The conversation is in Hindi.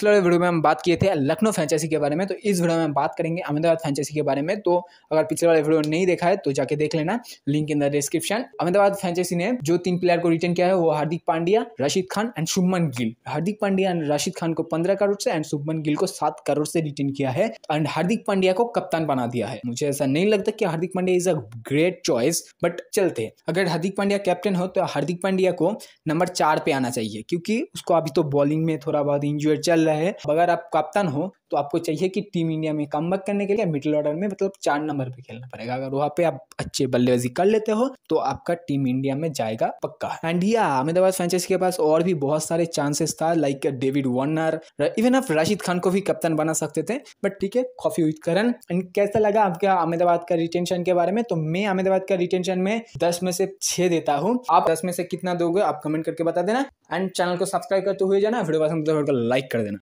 पिछले वीडियो में हम बात किए थे लखनऊ फ्रेंचाइजी के बारे में तो इस वीडियो में हम बात करेंगे अहमदाबाद फ्रेंचाइजी के बारे में तो अगर पिछले वाले वीडियो नहीं देखा है तो जाके देख लेना link in the description Ahmedabad franchise ने जो तीन प्लेयर को रिटर्न किया है वो हार्दिक पांड्या राशिद खान एंड शुभमन गिल हार्दिक पांड्या एंड रशीद खान को पंद्रह करोड़ से एंड शुभमन गिल को सात करोड़ से रिटर्न किया है एंड हार्दिक पांड्या को कप्तान बना दिया है मुझे ऐसा नहीं लगता कि Hardik Pandya is a great choice but चलते अगर हार्दिक पांड्या कैप्टन हो तो हार्दिक पांड्या को नंबर चार पे आना चाहिए क्योंकि उसको अभी तो बॉलिंग में थोड़ा बहुत इंजुअर चल खेला है अगर आप कप्तान हो तो आपको चाहिए कि टीम इंडिया में कम करने के लिए मिडिल ऑर्डर में मतलब चार नंबर पे खेलना पड़ेगा अगर वहाँ पे आप अच्छे बल्लेबाजी कर लेते हो तो आपका टीम इंडिया में जाएगा पक्का एंड या अहमदाबाद फ्रेंचाइज के पास और भी बहुत सारे चांसेस था लाइक डेविड वार्नर इवन आप राशिद खान को भी कप्तान बना सकते थे बट ठीक है कॉफी विद करण एंड कैसा लगा आपका अहमदाबाद का रिटेंशन के बारे में तो मैं अहमदाबाद का रिटेंशन में दस में से छह देता हूँ आप दस में से कितना दोगे आप कमेंट करके बता देना एंड चैनल को सब्सक्राइब करते हुए जाना वीडियो पसंद लाइक तो कर देना